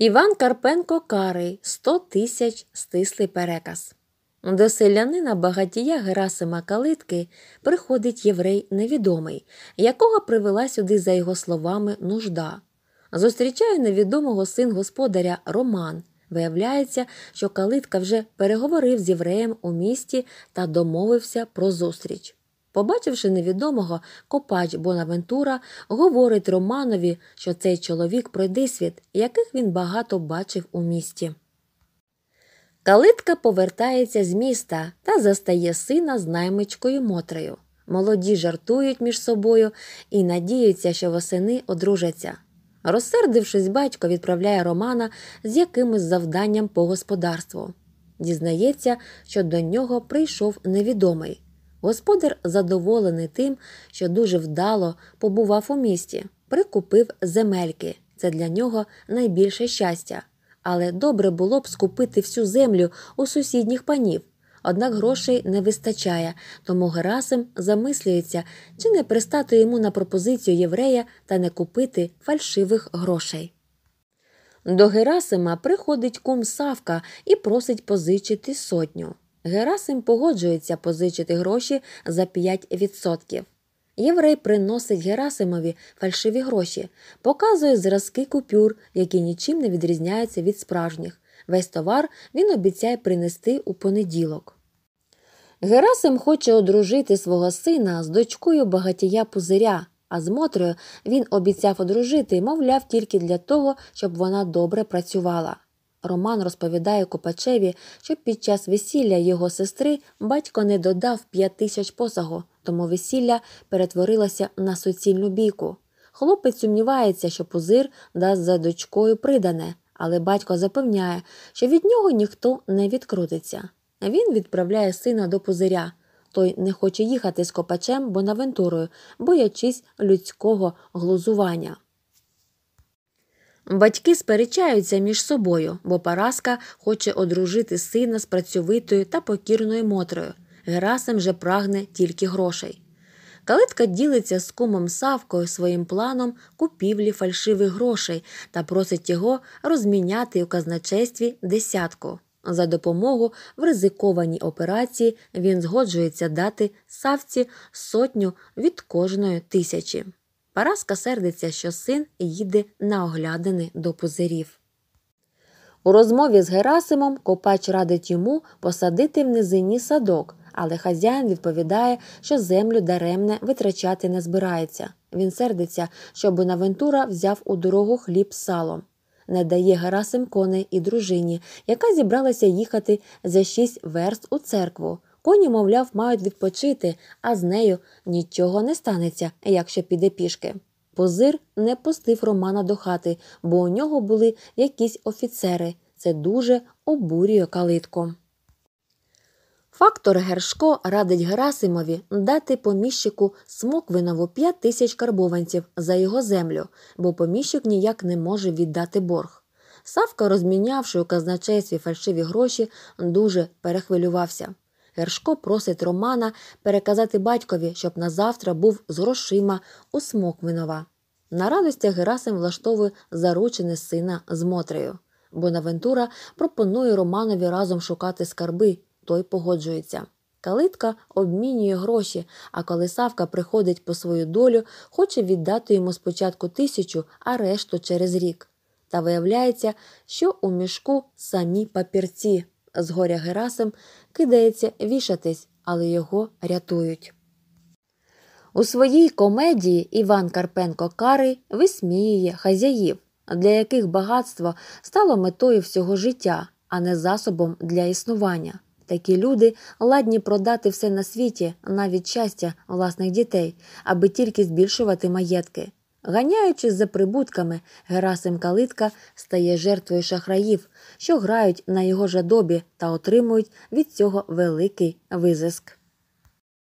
Іван Карпенко Карий 100 тисяч стислий переказ. До селянина багатія Герасима Калитки приходить єврей невідомий, якого привела сюди, за його словами, нужда. Зустрічає невідомого син господаря Роман. Виявляється, що Калитка вже переговорив з євреєм у місті та домовився про зустріч. Побачивши невідомого, копач Бонавентура говорить Романові, що цей чоловік пройдисвіт, яких він багато бачив у місті. Калитка повертається з міста та застає сина з наймичкою Мотрею. Молоді жартують між собою і надіються, що восени одружаться. Розсердившись, батько відправляє Романа з якимось завданням по господарству. Дізнається, що до нього прийшов невідомий. Господар задоволений тим, що дуже вдало побував у місті, прикупив земельки. Це для нього найбільше щастя. Але добре було б скупити всю землю у сусідніх панів. Однак грошей не вистачає, тому Герасим замислюється, чи не пристати йому на пропозицію єврея та не купити фальшивих грошей. До Герасима приходить кум Савка і просить позичити сотню. Герасим погоджується позичити гроші за 5%. Єврей приносить Герасимові фальшиві гроші, показує зразки купюр, які нічим не відрізняються від справжніх. Весь товар він обіцяє принести у понеділок. Герасим хоче одружити свого сина з дочкою багатія пузиря, а з Мотрою він обіцяв одружити, мовляв, тільки для того, щоб вона добре працювала. Роман розповідає Копачеві, що під час весілля його сестри батько не додав 5 тисяч посагу, тому весілля перетворилося на суцільну бійку. Хлопець сумнівається, що пузир дасть за дочкою придане, але батько запевняє, що від нього ніхто не відкрутиться. Він відправляє сина до пузиря. Той не хоче їхати з копачем Бонавентурою, боячись людського глузування. Батьки сперечаються між собою, бо Параска хоче одружити сина з працьовитою та покірною мотрою. Герасим же прагне тільки грошей. Калитка ділиться з кумом Савкою своїм планом купівлі фальшивих грошей та просить його розміняти у казначействі десятку. За допомогу в ризикованій операції він згоджується дати савці сотню від кожної тисячі. Параска сердиться, що син їде на оглядини до пузирів. У розмові з Герасимом Копач радить йому посадити в низині садок, але хазяїн відповідає, що землю даремне витрачати не збирається. Він сердиться, що Бонавентура взяв у дорогу хліб з салом. Не дає Герасим коней і дружині, яка зібралася їхати за шість верст у церкву. Коні, мовляв, мають відпочити, а з нею нічого не станеться, якщо піде пішки. Позир не пустив Романа до хати, бо у нього були якісь офіцери. Це дуже обурює калитку. Фактор Гершко радить Герасимові дати поміщику Смоквинову 5 тисяч карбованців за його землю, бо поміщик ніяк не може віддати борг. Савка, розмінявши у казначействі фальшиві гроші, дуже перехвилювався. Гершко просить Романа переказати батькові, щоб на завтра був з грошима у Смоквинова. На радостях Герасим влаштовує заручене сина з Мотрею. Бонавентура пропонує Романові разом шукати скарби, той погоджується. Калитка обмінює гроші, а коли Савка приходить по свою долю, хоче віддати йому спочатку тисячу, а решту через рік. Та виявляється, що у мішку самі папірці. Згоря Герасим кидається вішатись, але його рятують. У своїй комедії Іван Карпенко Карий висміює хазяїв, для яких багатство стало метою всього життя, а не засобом для існування. Такі люди ладні продати все на світі, навіть щастя власних дітей, аби тільки збільшувати маєтки. Ганяючись за прибутками, Герасим Калитка стає жертвою шахраїв, що грають на його жадобі та отримують від цього великий визиск.